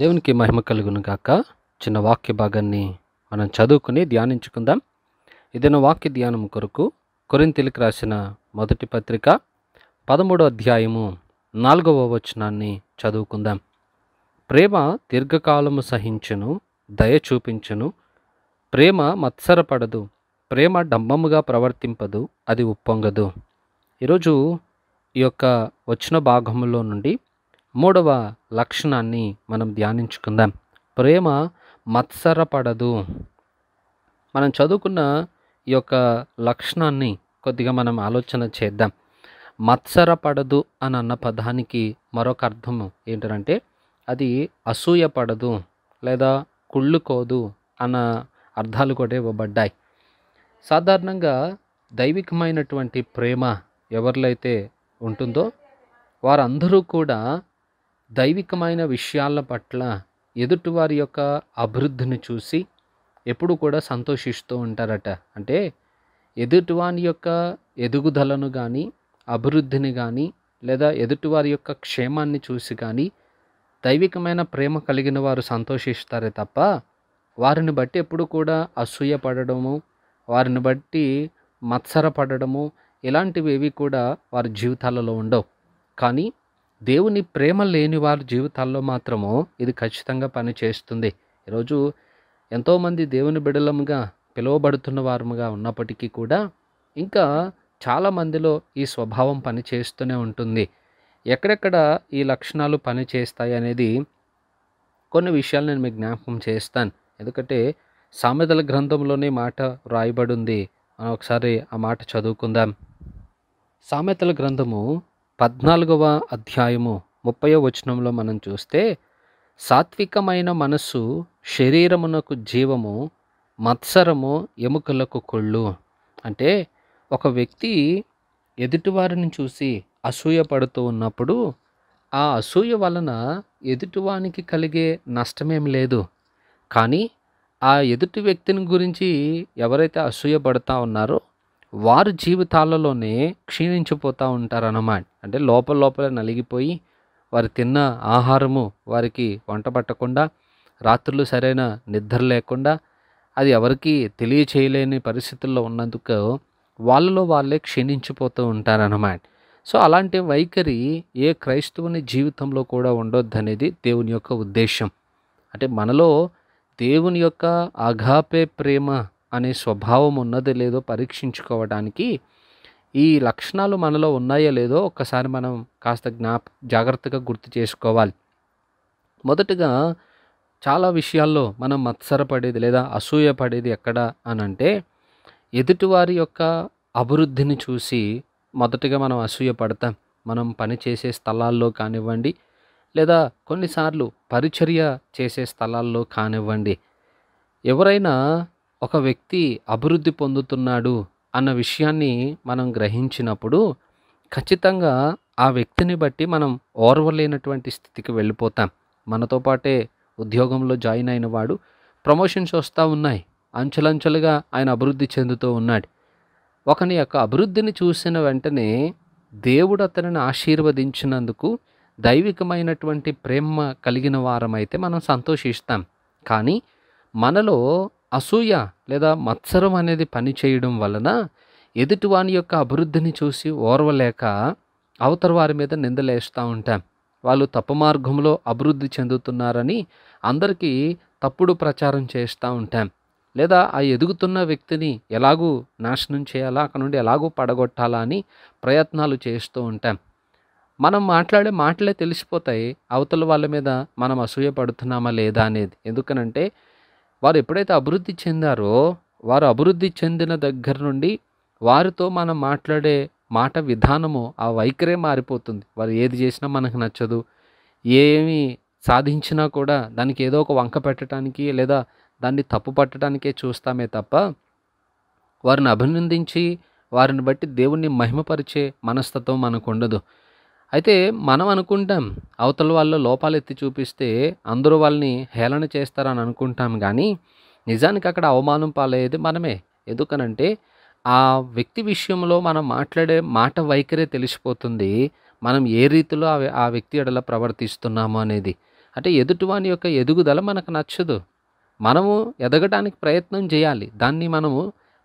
దేవునికి మహిమ కలుగును గాక చిన్న వాక్య భాగాన్ని మనం చదువుకుని ధ్యానించుకుందాం ఇదైనా వాక్య ధ్యానం కొరకు కొరింతిలికి రాసిన మొదటి పత్రిక పదమూడో అధ్యాయము నాలుగవ వచనాన్ని చదువుకుందాం ప్రేమ దీర్ఘకాలము సహించును దయ చూపించును ప్రేమ మత్సరపడదు ప్రేమ డంబముగా ప్రవర్తింపదు అది ఉప్పొంగదు ఈరోజు ఈ యొక్క వచ్చిన భాగంలో నుండి మూడవ లక్షణాన్ని మనం ధ్యానించుకుందాం ప్రేమ మత్సరపడదు మనం చదువుకున్న ఈ యొక్క లక్షణాన్ని కొద్దిగా మనం ఆలోచన చేద్దాం మత్సరపడదు అని అన్న పదానికి మరొక అర్థము ఏంటంటే అది అసూయపడదు లేదా కుళ్ళుకోదు అన్న అర్థాలు కూడా ఇవ్వబడ్డాయి సాధారణంగా దైవికమైనటువంటి ప్రేమ ఎవరిలో అయితే ఉంటుందో వారందరూ కూడా దైవికమైన విషయాల పట్ల ఎదుటివారి యొక్క అభివృద్ధిని చూసి ఎప్పుడు కూడా సంతోషిస్తూ ఉంటారట అంటే ఎదుటివాని యొక్క ఎదుగుదలను కానీ అభివృద్ధిని కానీ లేదా ఎదుటివారి యొక్క క్షేమాన్ని చూసి కానీ దైవికమైన ప్రేమ కలిగిన వారు సంతోషిస్తారే తప్ప వారిని బట్టి ఎప్పుడు కూడా అసూయపడము వారిని బట్టి మత్సరపడడము ఇలాంటివి ఏవి కూడా వారి జీవితాలలో ఉండవు కానీ దేవుని ప్రేమ లేని వారి జీవితాల్లో మాత్రము ఇది ఖచ్చితంగా పనిచేస్తుంది ఈరోజు ఎంతోమంది దేవుని బిడలముగా పిలువబడుతున్న వారముగా ఉన్నప్పటికీ కూడా ఇంకా చాలామందిలో ఈ స్వభావం పనిచేస్తూనే ఉంటుంది ఎక్కడెక్కడ ఈ లక్షణాలు పనిచేస్తాయి అనేది కొన్ని విషయాలు నేను మీకు జ్ఞాపకం చేస్తాను ఎందుకంటే సామెతల గ్రంథంలోనే మాట రాయబడి ఉంది ఒకసారి ఆ మాట చదువుకుందాం సామెతల గ్రంథము పద్నాలుగవ అధ్యాయము ముప్పయో వచనంలో మనం చూస్తే సాత్వికమైన మనస్సు శరీరమునకు జీవము మత్సరము ఎముకలకు కొళ్ళు అంటే ఒక వ్యక్తి ఎదుటివారిని చూసి అసూయ పడుతూ ఉన్నప్పుడు ఆ అసూయ వలన ఎదుటివానికి కలిగే నష్టమేం లేదు కానీ ఆ ఎదుటి వ్యక్తిని గురించి ఎవరైతే అసూయ పడుతూ ఉన్నారో వారు జీవితాలలోనే క్షీణించిపోతూ అన్నమాట అంటే లోపల లోపల నలిగిపోయి వారు తిన్న ఆహారము వారికి వంట పట్టకుండా రాత్రులు సరైన నిద్ర లేకుండా అది ఎవరికి తెలియచేయలేని పరిస్థితుల్లో ఉన్నందుకు వాళ్ళలో వాళ్ళే క్షీణించిపోతూ ఉంటారన్నమాట సో అలాంటి వైఖరి ఏ క్రైస్తవుని జీవితంలో కూడా ఉండొద్దనేది దేవుని యొక్క ఉద్దేశం అంటే మనలో దేవుని యొక్క అఘాపే ప్రేమ అనే స్వభావం ఉన్నది లేదో పరీక్షించుకోవడానికి ఈ లక్షణాలు మనలో ఉన్నాయో లేదో ఒక్కసారి మనం కాస్త జ్ఞాప జాగ్రత్తగా గుర్తు చేసుకోవాలి మొదటగా చాలా విషయాల్లో మనం మత్సరపడేది లేదా అసూయ పడేది ఎక్కడ అని అంటే ఎదుటివారి యొక్క అభివృద్ధిని చూసి మొదటగా మనం అసూయ పడతాం మనం పనిచేసే స్థలాల్లో కానివ్వండి లేదా కొన్నిసార్లు పరిచర్య చేసే స్థలాల్లో కానివ్వండి ఎవరైనా ఒక వ్యక్తి అభివృద్ధి పొందుతున్నాడు అన్న విషయాన్ని మనం గ్రహించినప్పుడు ఖచ్చితంగా ఆ వ్యక్తిని బట్టి మనం ఓర్వలేనటువంటి స్థితికి వెళ్ళిపోతాం మనతో పాటే ఉద్యోగంలో జాయిన్ అయిన వాడు ప్రమోషన్స్ వస్తూ ఉన్నాయి అంచెలంచెలుగా ఆయన అభివృద్ధి చెందుతూ ఉన్నాడు ఒకని యొక్క అభివృద్ధిని చూసిన వెంటనే దేవుడు అతనిని ఆశీర్వదించినందుకు దైవికమైనటువంటి ప్రేమ కలిగిన వారమైతే మనం సంతోషిస్తాం కానీ మనలో అసూయ లేదా మత్సరం అనేది పనిచేయడం వలన ఎదుటివాని యొక్క అభివృద్ధిని చూసి ఓర్వలేక అవతర వారి మీద నిందలేస్తూ ఉంటాం వాళ్ళు తప్పు మార్గంలో అభివృద్ధి చెందుతున్నారని అందరికీ తప్పుడు ప్రచారం చేస్తూ ఉంటాం లేదా ఆ ఎదుగుతున్న వ్యక్తిని ఎలాగూ నాశనం చేయాలా అక్కడ నుండి ఎలాగూ పడగొట్టాలా అని ప్రయత్నాలు చేస్తూ ఉంటాం మనం మాట్లాడే మాటలే తెలిసిపోతాయి అవతల వాళ్ళ మీద మనం అసూయ పడుతున్నామా లేదా అనేది ఎందుకనంటే వారు ఎప్పుడైతే అభివృద్ధి చెందారో వారు అభివృద్ధి చెందిన దగ్గర నుండి వారితో మనం మాట్లాడే మాట విధానము ఆ వైఖరే మారిపోతుంది వారు ఏది చేసినా మనకు నచ్చదు ఏమి సాధించినా కూడా దానికి ఏదో ఒక వంక పెట్టడానికి లేదా దాన్ని తప్పు పట్టడానికే చూస్తామే తప్ప వారిని అభినందించి వారిని బట్టి దేవుణ్ణి మహిమపరిచే మనస్తత్వం మనకు ఉండదు అయితే మనం అనుకుంటాం అవతల వాళ్ళు లోపాలు ఎత్తి చూపిస్తే అందరూ వాళ్ళని హేళన చేస్తారని అనుకుంటాం కానీ నిజానికి అక్కడ అవమానం పాలయ్యేది మనమే ఎందుకనంటే ఆ వ్యక్తి విషయంలో మనం మాట్లాడే మాట వైఖరే తెలిసిపోతుంది మనం ఏ రీతిలో ఆ వ్యక్తి ఎడల ప్రవర్తిస్తున్నాము అనేది అంటే ఎదుటివాని యొక్క ఎదుగుదల మనకు నచ్చదు మనము ఎదగడానికి ప్రయత్నం చేయాలి దాన్ని మనము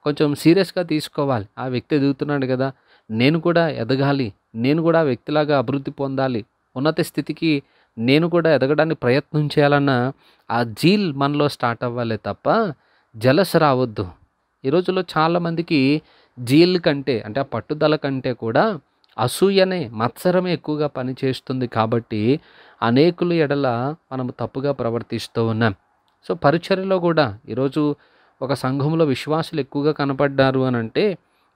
కొంచెం సీరియస్గా తీసుకోవాలి ఆ వ్యక్తి ఎదుగుతున్నాడు కదా నేను కూడా ఎదగాలి నేను కూడా వ్యక్తిలాగా అభివృద్ధి పొందాలి ఉన్నత స్థితికి నేను కూడా ఎదగడానికి ప్రయత్నం చేయాలన్న ఆ జీల్ మనలో స్టార్ట్ అవ్వాలి తప్ప జలస రావద్దు ఈ రోజుల్లో చాలామందికి జీల్ కంటే అంటే ఆ పట్టుదల కంటే కూడా అసూయనే మత్సరమే ఎక్కువగా పనిచేస్తుంది కాబట్టి అనేకులు ఎడల మనం తప్పుగా ప్రవర్తిస్తూ ఉన్నాం సో పరిచర్యలో కూడా ఈరోజు ఒక సంఘంలో విశ్వాసులు ఎక్కువగా కనపడ్డారు అని అంటే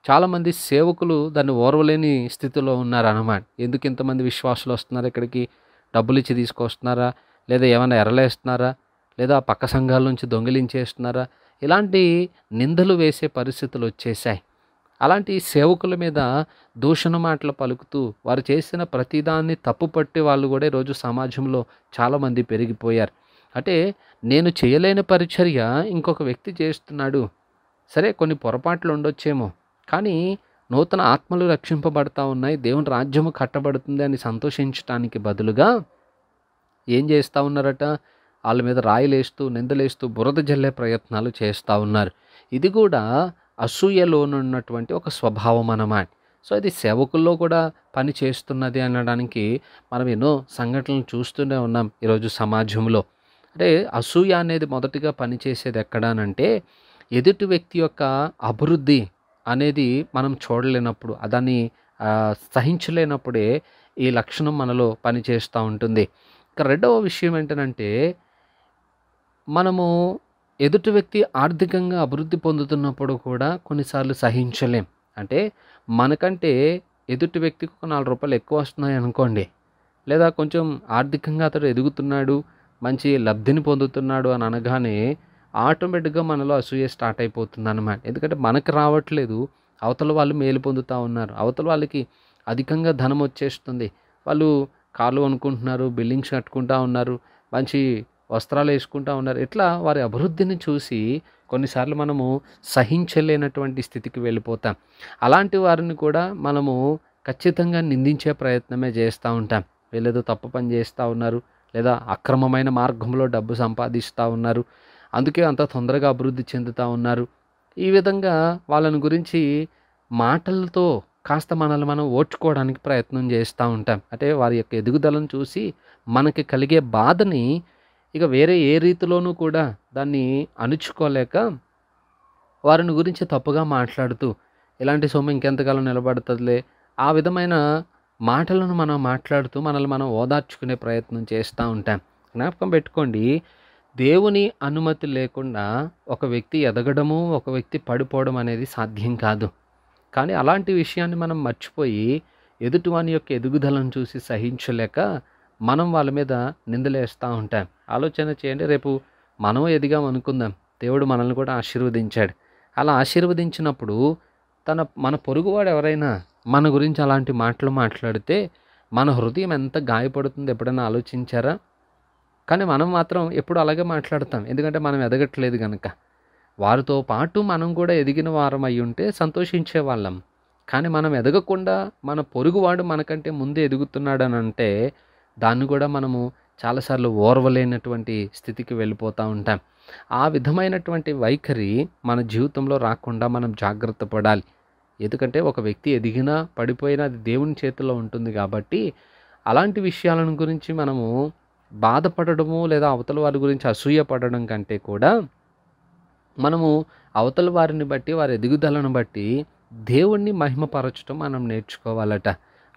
చాలామంది సేవకులు దాన్ని ఓర్వలేని స్థితిలో ఉన్నారన్నమాట ఎందుకు ఇంతమంది విశ్వాసులు వస్తున్నారు ఇక్కడికి డబ్బులు ఇచ్చి తీసుకొస్తున్నారా లేదా ఏమైనా ఎరలేస్తున్నారా లేదా పక్క సంఘాల నుంచి దొంగిలించేస్తున్నారా ఇలాంటి నిందలు వేసే పరిస్థితులు వచ్చేసాయి అలాంటి సేవకుల మీద దూషణ మాటలు పలుకుతూ వారు చేసిన ప్రతిదాన్ని తప్పుపట్టి వాళ్ళు కూడా ఈరోజు సమాజంలో చాలామంది పెరిగిపోయారు అంటే నేను చేయలేని పరిచర్య ఇంకొక వ్యక్తి చేస్తున్నాడు సరే కొన్ని పొరపాట్లు ఉండొచ్చేమో కానీ నూతన ఆత్మలు రక్షింపబడతా ఉన్నాయి దేవుని రాజ్యము కట్టబడుతుంది అని సంతోషించటానికి బదులుగా ఏం చేస్తూ ఉన్నారట వాళ్ళ మీద రాయిలేస్తూ నిందలేస్తూ బురద జల్లే ప్రయత్నాలు చేస్తూ ఉన్నారు ఇది కూడా అసూయలోనున్నటువంటి ఒక స్వభావం అన్నమాట సో ఇది సేవకుల్లో కూడా పని చేస్తున్నది అనడానికి మనం ఎన్నో సంఘటనలు చూస్తూనే ఉన్నాం ఈరోజు సమాజంలో అంటే అసూయ అనేది మొదటిగా పనిచేసేది ఎక్కడానంటే ఎదుటి వ్యక్తి యొక్క అభివృద్ధి అనేది మనం చూడలేనప్పుడు దాన్ని సహించలేనప్పుడే ఈ లక్షణం మనలో పనిచేస్తూ ఉంటుంది ఇంకా రెండవ విషయం ఏంటంటే మనము ఎదుటి వ్యక్తి ఆర్థికంగా అభివృద్ధి పొందుతున్నప్పుడు కూడా కొన్నిసార్లు సహించలేం అంటే మనకంటే ఎదుటి వ్యక్తికి ఒక నాలుగు రూపాయలు ఎక్కువ వస్తున్నాయి అనుకోండి లేదా కొంచెం ఆర్థికంగా అతడు ఎదుగుతున్నాడు మంచి లబ్ధిని పొందుతున్నాడు అని అనగానే ఆటోమేటిక్గా మనలో అసూయ స్టార్ట్ అయిపోతుంది అనమాట ఎందుకంటే మనకు రావట్లేదు అవతల వాళ్ళు మేలు పొందుతూ ఉన్నారు అవతల వాళ్ళకి అధికంగా ధనం వచ్చేస్తుంది వాళ్ళు కార్లు అనుకుంటున్నారు బిల్డింగ్స్ కట్టుకుంటూ ఉన్నారు మంచి వస్త్రాలు వేసుకుంటూ ఉన్నారు ఇట్లా వారి అభివృద్ధిని చూసి కొన్నిసార్లు మనము సహించలేనటువంటి స్థితికి వెళ్ళిపోతాం అలాంటి వారిని కూడా మనము ఖచ్చితంగా నిందించే ప్రయత్నమే చేస్తూ ఉంటాం వీళ్ళేదో తప్పు పని చేస్తూ ఉన్నారు లేదా అక్రమమైన మార్గంలో డబ్బు సంపాదిస్తూ ఉన్నారు అందుకే అంత తొందరగా అభివృద్ధి చెందుతూ ఉన్నారు ఈ విధంగా వాళ్ళని గురించి మాటలతో కాస్త మనల్ని మనం ఓడ్చుకోవడానికి ప్రయత్నం చేస్తూ ఉంటాం అంటే వారి యొక్క ఎదుగుదలను చూసి మనకి కలిగే బాధని ఇక వేరే ఏ రీతిలోనూ కూడా దాన్ని అణుచుకోలేక వారిని గురించి తప్పుగా మాట్లాడుతూ ఇలాంటి సొమ్ము ఇంకెంతకాలం నిలబడుతుందిలే ఆ విధమైన మాటలను మనం మాట్లాడుతూ మనల్ని మనం ఓదార్చుకునే ప్రయత్నం చేస్తూ ఉంటాం జ్ఞాపకం పెట్టుకోండి దేవుని అనుమతి లేకుండా ఒక వ్యక్తి ఎదగడము ఒక వ్యక్తి పడిపోవడం అనేది సాధ్యం కాదు కానీ అలాంటి విషయాన్ని మనం మర్చిపోయి ఎదుటివాని యొక్క ఎదుగుదలను చూసి సహించలేక మనం వాళ్ళ మీద నిందలేస్తూ ఉంటాం ఆలోచన చేయండి రేపు మనం ఎదిగాం అనుకుందాం దేవుడు మనల్ని కూడా ఆశీర్వదించాడు అలా ఆశీర్వదించినప్పుడు తన మన పొరుగువాడు ఎవరైనా మన గురించి అలాంటి మాటలు మాట్లాడితే మన హృదయం ఎంత గాయపడుతుంది ఎప్పుడైనా ఆలోచించారా కానీ మనం మాత్రం ఎప్పుడు అలాగే మాట్లాడతాం ఎందుకంటే మనం ఎదగట్లేదు కనుక వారితో పాటు మనం కూడా ఎదిగిన వారం అయి ఉంటే సంతోషించే వాళ్ళం కానీ మనం ఎదగకుండా మన పొరుగువాడు మనకంటే ముందే ఎదుగుతున్నాడు అని అంటే దాన్ని కూడా మనము చాలాసార్లు ఓర్వలేనటువంటి స్థితికి వెళ్ళిపోతూ ఉంటాం ఆ విధమైనటువంటి వైఖరి మన జీవితంలో రాకుండా మనం జాగ్రత్త పడాలి ఎందుకంటే ఒక వ్యక్తి ఎదిగినా పడిపోయినా అది దేవుని చేతిలో ఉంటుంది కాబట్టి అలాంటి విషయాలను గురించి మనము బాధపడము లేదా అవతల వారి గురించి అసూయ పడడం కంటే కూడా మనము అవతల వారిని బట్టి వారి ఎదుగుదలను బట్టి దేవుణ్ణి మహిమపరచడం మనం నేర్చుకోవాలట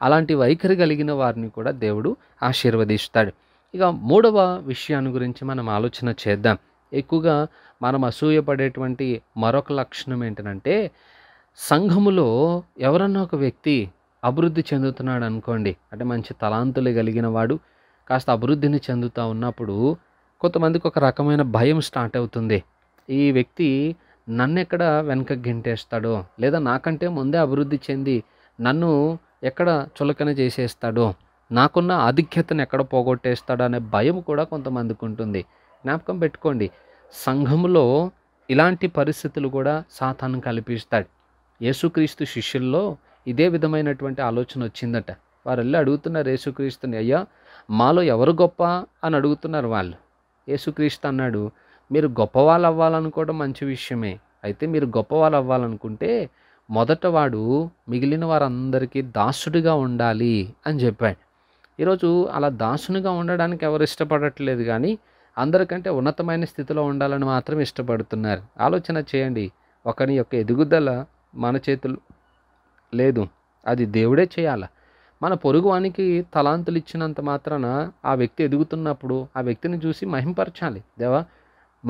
అలాంటి వైఖరి కలిగిన వారిని కూడా దేవుడు ఆశీర్వదిస్తాడు ఇక మూడవ విషయాన్ని గురించి మనం ఆలోచన చేద్దాం ఎక్కువగా మనం అసూయపడేటువంటి మరొక లక్షణం ఏంటంటే సంఘములో ఎవరన్నా ఒక వ్యక్తి అభివృద్ధి చెందుతున్నాడు అనుకోండి అంటే మంచి తలాంతులు కలిగిన వాడు కాస్త అభివృద్ధిని చెందుతూ ఉన్నప్పుడు కొంతమందికి ఒక రకమైన భయం స్టార్ట్ అవుతుంది ఈ వ్యక్తి నన్ను ఎక్కడ వెనక గెంటేస్తాడో లేదా నాకంటే ముందే అభివృద్ధి చెంది నన్ను ఎక్కడ చులకన చేసేస్తాడో నాకున్న ఆధిక్యతను ఎక్కడ పోగొట్టేస్తాడో అనే భయం కూడా కొంతమందికి ఉంటుంది జ్ఞాపకం పెట్టుకోండి సంఘంలో ఇలాంటి పరిస్థితులు కూడా సాతానం కల్పిస్తాడు యేసుక్రీస్తు శిష్యుల్లో ఇదే విధమైనటువంటి ఆలోచన వచ్చిందట వారల్లా అడుగుతున్నారు యేసుక్రీస్తుని అయ్యా మాలో ఎవరు గొప్ప అని అడుగుతున్నారు వాళ్ళు యేసుక్రీస్తు అన్నాడు మీరు గొప్పవాళ్ళు అవ్వాలనుకోవడం మంచి విషయమే అయితే మీరు గొప్పవాళ్ళు అవ్వాలనుకుంటే మొదట వాడు మిగిలిన వారందరికీ దాసుడిగా ఉండాలి అని చెప్పాడు ఈరోజు అలా దాసునిగా ఉండడానికి ఎవరు ఇష్టపడట్లేదు కానీ అందరికంటే ఉన్నతమైన స్థితిలో ఉండాలని మాత్రం ఇష్టపడుతున్నారు ఆలోచన చేయండి ఒకని యొక్క ఎదుగుదల మన చేతులు లేదు అది దేవుడే చేయాలా మన పొరుగువానికి తలాంతులు ఇచ్చినంత మాత్రాన ఆ వ్యక్తి ఎదుగుతున్నప్పుడు ఆ వ్యక్తిని చూసి మహింపరచాలి దేవా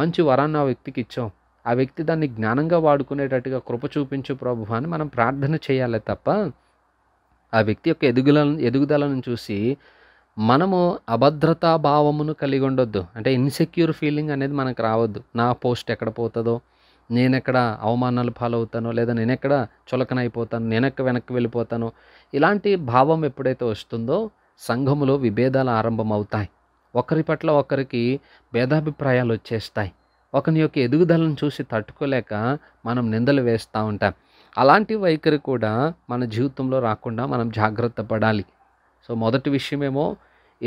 మంచి వరాన్ని ఆ వ్యక్తికి ఇచ్చాం ఆ వ్యక్తి దాన్ని జ్ఞానంగా వాడుకునేటట్టుగా కృప చూపించు ప్రభు అని మనం ప్రార్థన చేయాలి తప్ప ఆ వ్యక్తి యొక్క ఎదుగుల ఎదుగుదలను చూసి మనము అభద్రతా భావమును కలిగి ఉండొద్దు అంటే ఇన్సెక్యూర్ ఫీలింగ్ అనేది మనకు రావద్దు నా పోస్ట్ ఎక్కడ పోతుందో నేనెక్కడ అవమానాలు అవుతానో లేదా నేనెక్కడ చులకనైపోతాను నేనెక్క వెనక్కి వెళ్ళిపోతానో ఇలాంటి భావం ఎప్పుడైతే వస్తుందో సంఘములో విభేదాలు ఆరంభమవుతాయి ఒకరి పట్ల ఒకరికి భేదాభిప్రాయాలు వచ్చేస్తాయి ఒకని యొక్క ఎదుగుదలను చూసి తట్టుకోలేక మనం నిందలు వేస్తూ ఉంటాం అలాంటి వైఖరి కూడా మన జీవితంలో రాకుండా మనం జాగ్రత్త పడాలి సో మొదటి విషయమేమో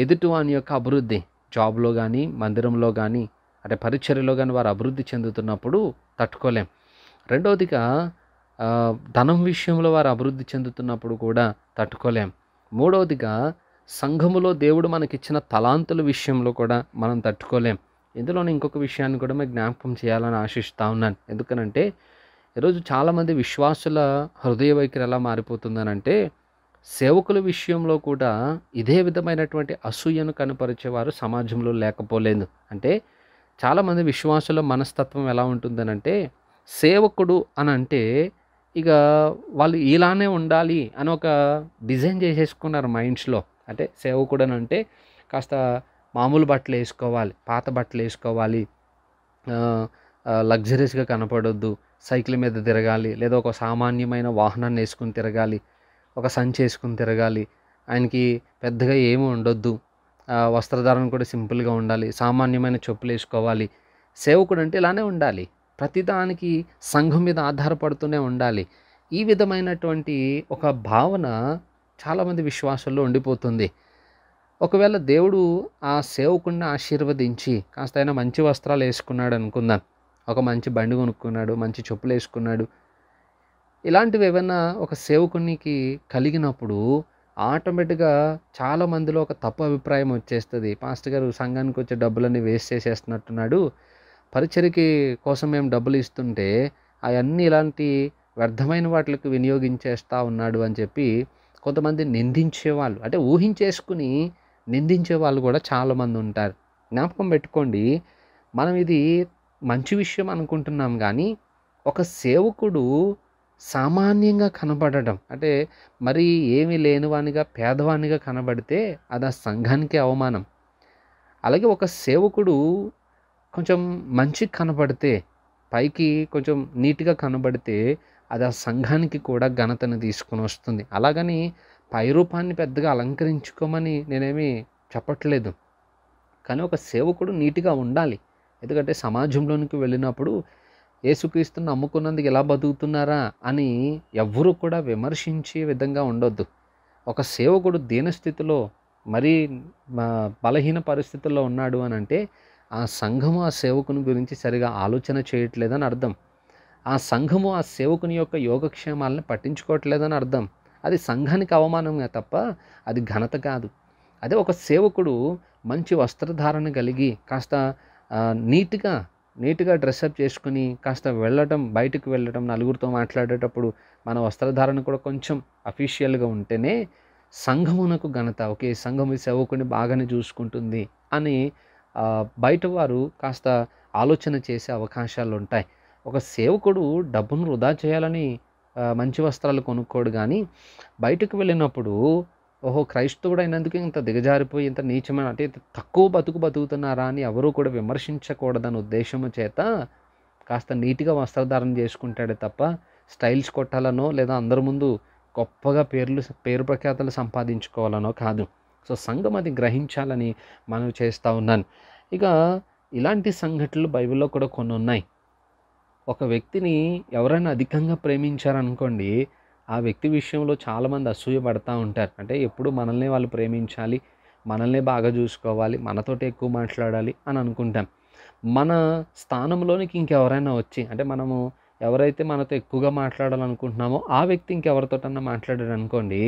ఎదుటివాని యొక్క అభివృద్ధి జాబ్లో కానీ మందిరంలో కానీ అంటే పరిచర్యలో కానీ వారు అభివృద్ధి చెందుతున్నప్పుడు తట్టుకోలేం రెండవదిగా ధనం విషయంలో వారు అభివృద్ధి చెందుతున్నప్పుడు కూడా తట్టుకోలేం మూడవదిగా సంఘములో దేవుడు మనకిచ్చిన తలాంతుల విషయంలో కూడా మనం తట్టుకోలేం ఇందులోనే ఇంకొక విషయాన్ని కూడా మేము జ్ఞాపకం చేయాలని ఆశిస్తూ ఉన్నాను ఎందుకనంటే ఈరోజు చాలామంది విశ్వాసుల హృదయ వైఖరి ఎలా మారిపోతుందనంటే సేవకుల విషయంలో కూడా ఇదే విధమైనటువంటి అసూయను కనపరిచేవారు సమాజంలో లేకపోలేదు అంటే చాలామంది విశ్వాసుల మనస్తత్వం ఎలా ఉంటుందనంటే సేవకుడు అని అంటే ఇక వాళ్ళు ఇలానే ఉండాలి అని ఒక డిజైన్ చేసేసుకున్నారు మైండ్స్లో అంటే సేవకుడు అని అంటే కాస్త మామూలు బట్టలు వేసుకోవాలి పాత బట్టలు వేసుకోవాలి లగ్జరీస్గా కనపడొద్దు సైకిల్ మీద తిరగాలి లేదా ఒక సామాన్యమైన వాహనాన్ని వేసుకుని తిరగాలి ఒక సంచి వేసుకుని తిరగాలి ఆయనకి పెద్దగా ఏమి ఉండొద్దు వస్త్రధారణ కూడా సింపుల్గా ఉండాలి సామాన్యమైన చెప్పులు వేసుకోవాలి సేవకుడు అంటే ఇలానే ఉండాలి ప్రతిదానికి సంఘం మీద ఆధారపడుతూనే ఉండాలి ఈ విధమైనటువంటి ఒక భావన చాలామంది విశ్వాసంలో ఉండిపోతుంది ఒకవేళ దేవుడు ఆ సేవకుడిని ఆశీర్వదించి కాస్త ఆయన మంచి వస్త్రాలు వేసుకున్నాడు అనుకుందాం ఒక మంచి బండి కొనుక్కున్నాడు మంచి చెప్పులు వేసుకున్నాడు ఇలాంటివి ఏమైనా ఒక సేవకునికి కలిగినప్పుడు ఆటోమేటిక్గా చాలామందిలో ఒక తప్పు అభిప్రాయం వచ్చేస్తుంది పాస్టర్ గారు సంఘానికి వచ్చే డబ్బులన్నీ వేస్ట్ చేసేస్తున్నట్టున్నాడు పరిచరికి కోసం మేము డబ్బులు ఇస్తుంటే అవన్నీ ఇలాంటి వ్యర్థమైన వాటికి వినియోగించేస్తూ ఉన్నాడు అని చెప్పి కొంతమంది నిందించేవాళ్ళు అంటే ఊహించేసుకుని నిందించే వాళ్ళు కూడా చాలామంది ఉంటారు జ్ఞాపకం పెట్టుకోండి మనం ఇది మంచి విషయం అనుకుంటున్నాం కానీ ఒక సేవకుడు సామాన్యంగా కనబడడం అంటే మరి ఏమి లేనివానిగా పేదవానిగా కనబడితే అది ఆ సంఘానికి అవమానం అలాగే ఒక సేవకుడు కొంచెం మంచి కనబడితే పైకి కొంచెం నీట్గా కనబడితే అది ఆ సంఘానికి కూడా ఘనతను తీసుకుని వస్తుంది అలాగని పై రూపాన్ని పెద్దగా అలంకరించుకోమని నేనేమి చెప్పట్లేదు కానీ ఒక సేవకుడు నీట్గా ఉండాలి ఎందుకంటే సమాజంలోనికి వెళ్ళినప్పుడు ఏసుక్రీస్తుని నమ్ముకున్నందుకు ఎలా బతుకుతున్నారా అని ఎవ్వరూ కూడా విమర్శించే విధంగా ఉండొద్దు ఒక సేవకుడు దీనస్థితిలో మరీ బలహీన పరిస్థితుల్లో ఉన్నాడు అని అంటే ఆ సంఘము ఆ సేవకుని గురించి సరిగా ఆలోచన చేయట్లేదని అర్థం ఆ సంఘము ఆ సేవకుని యొక్క యోగక్షేమాలను పట్టించుకోవట్లేదని అర్థం అది సంఘానికి అవమానమే తప్ప అది ఘనత కాదు అదే ఒక సేవకుడు మంచి వస్త్రధారణ కలిగి కాస్త నీట్గా నీట్గా డ్రెస్అప్ చేసుకుని కాస్త వెళ్ళటం బయటకు వెళ్ళటం నలుగురితో మాట్లాడేటప్పుడు మన వస్త్రధారణ కూడా కొంచెం అఫీషియల్గా ఉంటేనే సంఘమునకు ఘనత ఓకే సంఘం సేవకుని బాగానే చూసుకుంటుంది అని బయట వారు కాస్త ఆలోచన చేసే అవకాశాలు ఉంటాయి ఒక సేవకుడు డబ్బును వృధా చేయాలని మంచి వస్త్రాలు కొనుక్కోడు కానీ బయటకు వెళ్ళినప్పుడు ఓహో క్రైస్తవుడు అయినందుకు ఇంత దిగజారిపోయి ఇంత నీచమైన అంటే ఇంత తక్కువ బతుకు బతుకుతున్నారా అని ఎవరూ కూడా విమర్శించకూడదని ఉద్దేశము చేత కాస్త నీట్గా వస్త్రధారణ చేసుకుంటాడే తప్ప స్టైల్స్ కొట్టాలనో లేదా అందరి ముందు గొప్పగా పేర్లు పేరు ప్రఖ్యాతలు సంపాదించుకోవాలనో కాదు సో సంఘం అది గ్రహించాలని మనం చేస్తూ ఉన్నాను ఇక ఇలాంటి సంఘటనలు బైబిల్లో కూడా కొన్ని ఉన్నాయి ఒక వ్యక్తిని ఎవరైనా అధికంగా ప్రేమించారనుకోండి ఆ వ్యక్తి విషయంలో చాలామంది అసూయ పడుతూ ఉంటారు అంటే ఎప్పుడు మనల్ని వాళ్ళు ప్రేమించాలి మనల్ని బాగా చూసుకోవాలి మనతోటి ఎక్కువ మాట్లాడాలి అని అనుకుంటాం మన స్థానంలోనికి ఇంకెవరైనా వచ్చి అంటే మనము ఎవరైతే మనతో ఎక్కువగా మాట్లాడాలనుకుంటున్నామో ఆ వ్యక్తి ఇంకెవరితోటన్నా మాట్లాడారు అనుకోండి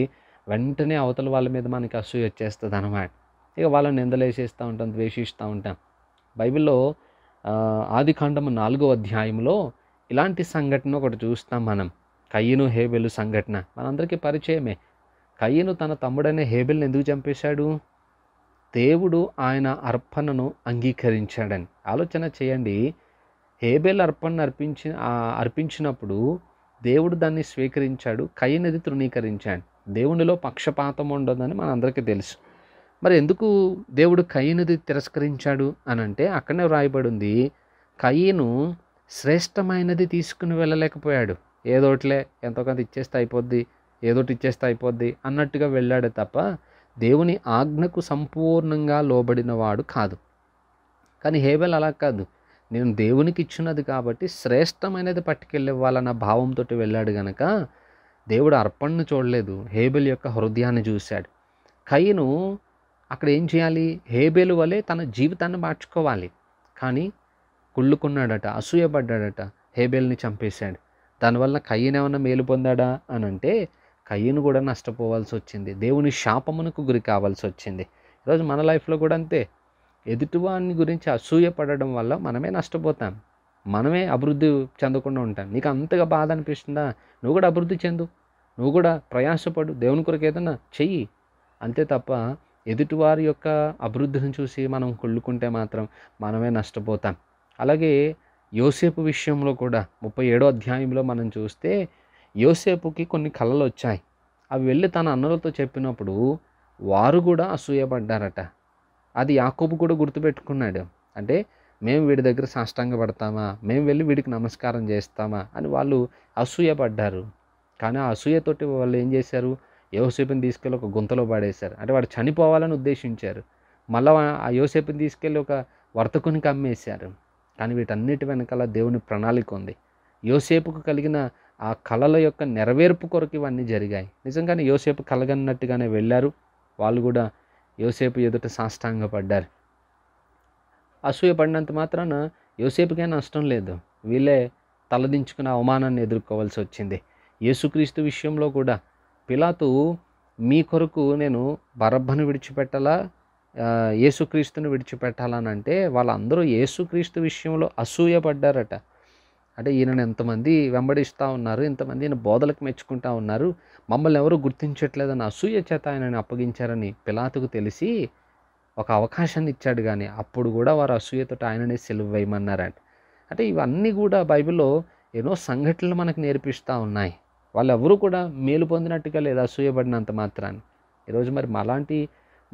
వెంటనే అవతల వాళ్ళ మీద మనకి అసూయ వచ్చేస్తుంది అనమాట ఇక వాళ్ళని నిందలేసేస్తూ ఉంటాం ద్వేషిస్తూ ఉంటాం బైబిల్లో ఆదికాండము నాలుగో అధ్యాయంలో ఇలాంటి సంఘటన ఒకటి చూస్తాం మనం కయ్యను హేబెలు సంఘటన మనందరికీ పరిచయమే కయ్యను తన తమ్ముడైన హేబెల్ని ఎందుకు చంపేశాడు దేవుడు ఆయన అర్పణను అంగీకరించాడని ఆలోచన చేయండి హేబెల్ అర్పణను అర్పించి అర్పించినప్పుడు దేవుడు దాన్ని స్వీకరించాడు కయ్యనది తృణీకరించాడు దేవునిలో పక్షపాతం ఉండదని మనందరికీ తెలుసు మరి ఎందుకు దేవుడు కయ్యనది తిరస్కరించాడు అని అంటే అక్కడనే వ్రాయబడింది కయ్యను శ్రేష్టమైనది తీసుకుని వెళ్ళలేకపోయాడు ఏదోట్లే ఎంతో కొంత ఇచ్చేస్తే అయిపోద్ది ఏదోటి ఇచ్చేస్తే అయిపోద్ది అన్నట్టుగా వెళ్ళాడే తప్ప దేవుని ఆజ్ఞకు సంపూర్ణంగా లోబడినవాడు కాదు కానీ హేబెల్ అలా కాదు నేను దేవునికి ఇచ్చినది కాబట్టి శ్రేష్టమైనది పట్టుకెళ్ళివ్వాలన్న భావంతో వెళ్ళాడు గనక దేవుడు అర్పణను చూడలేదు హేబెల్ యొక్క హృదయాన్ని చూశాడు కయ్యను అక్కడ ఏం చేయాలి హేబెలు వలె తన జీవితాన్ని మార్చుకోవాలి కానీ కుళ్ళుకున్నాడట అసూయపడ్డాడట హేబెల్ని చంపేశాడు దానివల్ల కయ్యను ఏమన్నా మేలు పొందాడా అని అంటే కయ్యను కూడా నష్టపోవాల్సి వచ్చింది దేవుని శాపమునకు గురి కావాల్సి వచ్చింది ఈరోజు మన లైఫ్లో కూడా అంతే ఎదుటివాడిని గురించి అసూయ పడడం వల్ల మనమే నష్టపోతాం మనమే అభివృద్ధి చెందకుండా ఉంటాం నీకు అంతగా బాధ అనిపిస్తుందా నువ్వు కూడా అభివృద్ధి చెందు నువ్వు కూడా ప్రయాసపడు దేవుని కొరకు ఏదైనా చెయ్యి అంతే తప్ప ఎదుటివారి యొక్క అభివృద్ధిని చూసి మనం కొళ్ళుకుంటే మాత్రం మనమే నష్టపోతాం అలాగే యోసేపు విషయంలో కూడా ముప్పై ఏడో అధ్యాయంలో మనం చూస్తే యోసేపుకి కొన్ని కళలు వచ్చాయి అవి వెళ్ళి తన అన్నలతో చెప్పినప్పుడు వారు కూడా అసూయపడ్డారట అది యాకోబు కూడా గుర్తుపెట్టుకున్నాడు అంటే మేము వీడి దగ్గర సాష్టాంగ పడతామా మేము వెళ్ళి వీడికి నమస్కారం చేస్తామా అని వాళ్ళు అసూయపడ్డారు కానీ ఆ అసూయతోటి వాళ్ళు ఏం చేశారు యోసేపుని తీసుకెళ్ళి ఒక గుంతలో పడేశారు అంటే వాడు చనిపోవాలని ఉద్దేశించారు మళ్ళీ ఆ యోసేపుని తీసుకెళ్ళి ఒక వర్తకునికి అమ్మేశారు కానీ వీటన్నిటి వెనకాల దేవుని ప్రణాళిక ఉంది యోసేపుకు కలిగిన ఆ కళల యొక్క నెరవేర్పు కొరకు ఇవన్నీ జరిగాయి నిజంగానే యోసేపు కలగన్నట్టుగానే వెళ్ళారు వాళ్ళు కూడా యోసేపు ఎదుట సాష్టాంగపడ్డారు అసూయపడినంత మాత్రాన యోసేపుకే నష్టం లేదు వీళ్ళే తలదించుకున్న అవమానాన్ని ఎదుర్కోవాల్సి వచ్చింది యేసుక్రీస్తు విషయంలో కూడా పిలాతు మీ కొరకు నేను బరబ్బను విడిచిపెట్టాలా యేసుక్రీస్తుని విడిచిపెట్టాలనంటే వాళ్ళందరూ యేసుక్రీస్తు విషయంలో అసూయపడ్డారట అంటే ఈయనను ఎంతమంది వెంబడిస్తూ ఉన్నారు ఇంతమంది ఈయన బోధలకు మెచ్చుకుంటా ఉన్నారు మమ్మల్ని ఎవరు గుర్తించట్లేదని అసూయ చేత ఆయనని అప్పగించారని పిలాతుకు తెలిసి ఒక అవకాశాన్ని ఇచ్చాడు కానీ అప్పుడు కూడా వారు అసూయతో ఆయననే సెలవు వేయమన్నారంట అంటే ఇవన్నీ కూడా బైబిల్లో ఎన్నో సంఘటనలు మనకు నేర్పిస్తూ ఉన్నాయి వాళ్ళెవరూ కూడా మేలు పొందినట్టుగా లేదు అసూయపడినంత మాత్రాన్ని ఈరోజు మరి మాలాంటి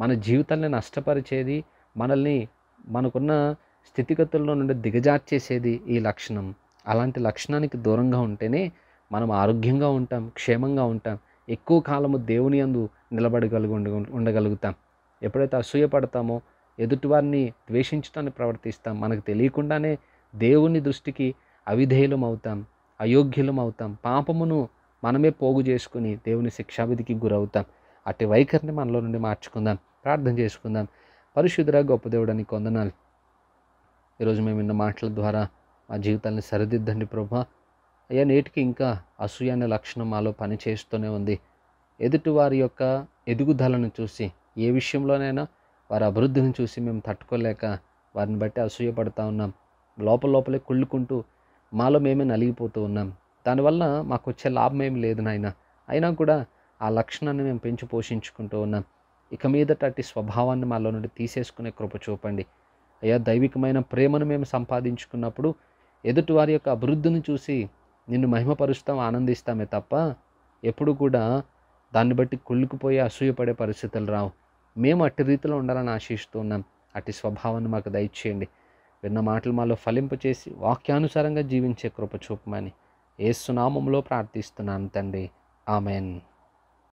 మన జీవితాన్ని నష్టపరిచేది మనల్ని మనకున్న స్థితిగతుల్లో నుండి దిగజార్చేసేది ఈ లక్షణం అలాంటి లక్షణానికి దూరంగా ఉంటేనే మనం ఆరోగ్యంగా ఉంటాం క్షేమంగా ఉంటాం ఎక్కువ కాలము దేవుని అందు నిలబడగలుగు ఉండగలుగుతాం ఎప్పుడైతే అసూయ పడతామో ఎదుటివారిని ద్వేషించడానికి ప్రవర్తిస్తాం మనకు తెలియకుండానే దేవుని దృష్టికి అవిధేయులం అవుతాం అయోగ్యులం అవుతాం పాపమును మనమే పోగు చేసుకుని దేవుని శిక్షావిధికి గురవుతాం అటు వైఖరిని మనలో నుండి మార్చుకుందాం ప్రార్థన చేసుకుందాం పరిశుద్ధ గొప్ప దేవుడని కొందనాలు ఈరోజు మేము విన్న మాటల ద్వారా మా జీవితాన్ని సరిదిద్దండి ప్రభా అయ్యా నేటికి ఇంకా అసూయ అనే లక్షణం మాలో పనిచేస్తూనే ఉంది ఎదుటి వారి యొక్క ఎదుగుదలను చూసి ఏ విషయంలోనైనా వారి అభివృద్ధిని చూసి మేము తట్టుకోలేక వారిని బట్టి అసూయపడుతూ ఉన్నాం లోపల లోపలే కుళ్ళుకుంటూ మాలో మేమే నలిగిపోతూ ఉన్నాం దానివల్ల మాకు వచ్చే లాభం ఏమి లేదు నాయన అయినా కూడా ఆ లక్షణాన్ని మేము పెంచి పోషించుకుంటూ ఉన్నాం ఇక మీదట అట్టి స్వభావాన్ని మాలో నుండి తీసేసుకునే కృప చూపండి అయ్యా దైవికమైన ప్రేమను మేము సంపాదించుకున్నప్పుడు ఎదుటి వారి యొక్క అభివృద్ధిని చూసి నిన్ను మహిమపరుస్తాం ఆనందిస్తామే తప్ప ఎప్పుడు కూడా దాన్ని బట్టి కుళ్ళుకుపోయి అసూయపడే పరిస్థితులు రావు మేము అట్టి రీతిలో ఉండాలని ఆశిస్తూ ఉన్నాం అట్టి స్వభావాన్ని మాకు దయచేయండి విన్న మాటలు మాలో ఫలింపచేసి వాక్యానుసారంగా జీవించే కృప చూపమని ఏసునామంలో ప్రార్థిస్తున్నాను తండ్రి ఆమెన్